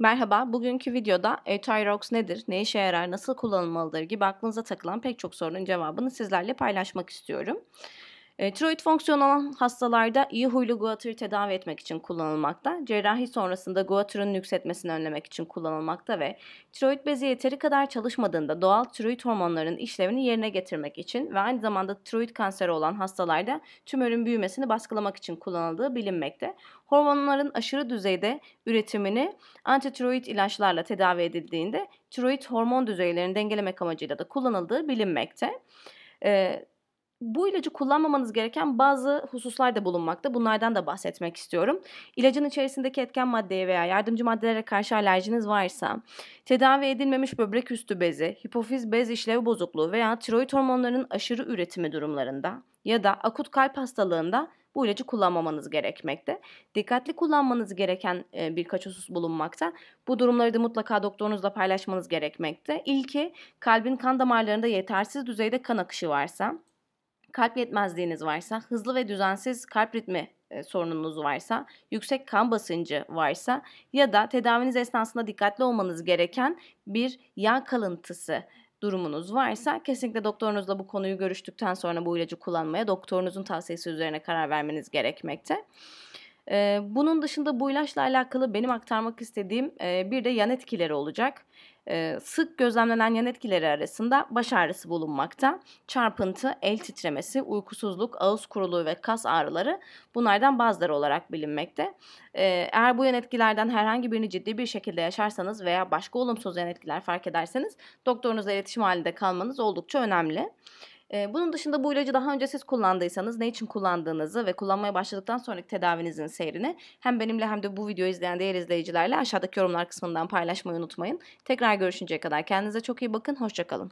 Merhaba, bugünkü videoda Aetrox nedir, ne işe yarar, nasıl kullanılmalıdır gibi aklınıza takılan pek çok sorunun cevabını sizlerle paylaşmak istiyorum. E, tiroid fonksiyonu olan hastalarda iyi huylu guatr'ı tedavi etmek için kullanılmakta, cerrahi sonrasında guatr'ın yükseltmesini önlemek için kullanılmakta ve tiroid bezi yeteri kadar çalışmadığında doğal tiroid hormonlarının işlevini yerine getirmek için ve aynı zamanda tiroid kanseri olan hastalarda tümörün büyümesini baskılamak için kullanıldığı bilinmekte. Hormonların aşırı düzeyde üretimini antitiroid ilaçlarla tedavi edildiğinde tiroid hormon düzeylerini dengelemek amacıyla da kullanıldığı bilinmekte. Ee, bu ilacı kullanmamanız gereken bazı hususlar da bulunmakta. Bunlardan da bahsetmek istiyorum. İlacın içerisindeki etken maddeye veya yardımcı maddelere karşı alerjiniz varsa, tedavi edilmemiş böbrek üstü bezi, hipofiz bez işlev bozukluğu veya tiroid hormonlarının aşırı üretimi durumlarında ya da akut kalp hastalığında bu ilacı kullanmamanız gerekmekte. Dikkatli kullanmanız gereken e, birkaç husus bulunmakta. Bu durumları da mutlaka doktorunuzla paylaşmanız gerekmekte. İlki kalbin kan damarlarında yetersiz düzeyde kan akışı varsa, kalp yetmezliğiniz varsa, hızlı ve düzensiz kalp ritmi sorununuz varsa, yüksek kan basıncı varsa ya da tedaviniz esnasında dikkatli olmanız gereken bir yağ kalıntısı durumunuz varsa kesinlikle doktorunuzla bu konuyu görüştükten sonra bu ilacı kullanmaya doktorunuzun tavsiyesi üzerine karar vermeniz gerekmekte. E, bunun dışında bu ilaçla alakalı benim aktarmak istediğim e, bir de yan etkileri olacak. E, sık gözlemlenen yan etkileri arasında baş ağrısı bulunmakta. Çarpıntı, el titremesi, uykusuzluk, ağız kuruluğu ve kas ağrıları bunlardan bazıları olarak bilinmekte. E, eğer bu yan etkilerden herhangi birini ciddi bir şekilde yaşarsanız veya başka olumsuz yan etkiler fark ederseniz doktorunuzla iletişim halinde kalmanız oldukça önemli. E, bunun dışında bu ilacı daha önce siz kullandıysanız ne için kullandığınızı ve kullanmaya başladıktan sonraki tedavinizin seyrini hem benimle hem de bu videoyu izleyen diğer izleyicilerle aşağıdaki yorumlar kısmından paylaşmayı unutmayın. Tekrar görüşünceye kadar kendinize çok iyi bakın, hoşçakalın.